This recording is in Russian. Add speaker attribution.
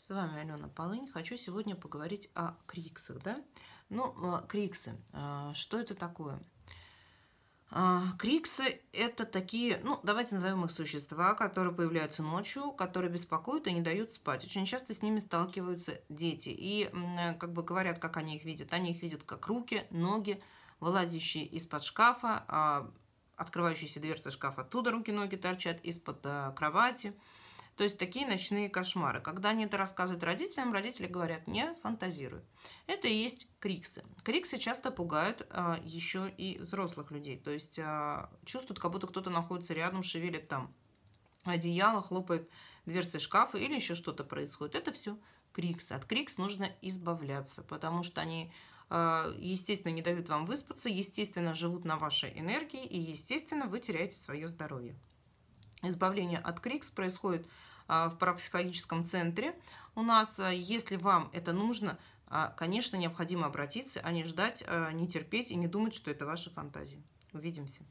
Speaker 1: С вами Алена Полынь. Хочу сегодня поговорить о криксах. Да? Ну, э, криксы. Э, что это такое? Э, криксы – это такие, ну, давайте назовем их существа, которые появляются ночью, которые беспокоят и не дают спать. Очень часто с ними сталкиваются дети. И как бы говорят, как они их видят. Они их видят как руки, ноги, вылазящие из-под шкафа, а, открывающиеся дверцы шкафа. Оттуда руки, ноги торчат из-под кровати – то есть такие ночные кошмары. Когда они это рассказывают родителям, родители говорят, не фантазируй. Это и есть криксы. Криксы часто пугают а, еще и взрослых людей. То есть а, чувствуют, как будто кто-то находится рядом, шевелит там одеяло, хлопает дверцы шкафа или еще что-то происходит. Это все криксы. От крикс нужно избавляться, потому что они, а, естественно, не дают вам выспаться, естественно, живут на вашей энергии и, естественно, вы теряете свое здоровье. Избавление от крикс происходит а, в парапсихологическом центре у нас. А, если вам это нужно, а, конечно, необходимо обратиться, а не ждать, не терпеть и не думать, что это ваши фантазии. Увидимся.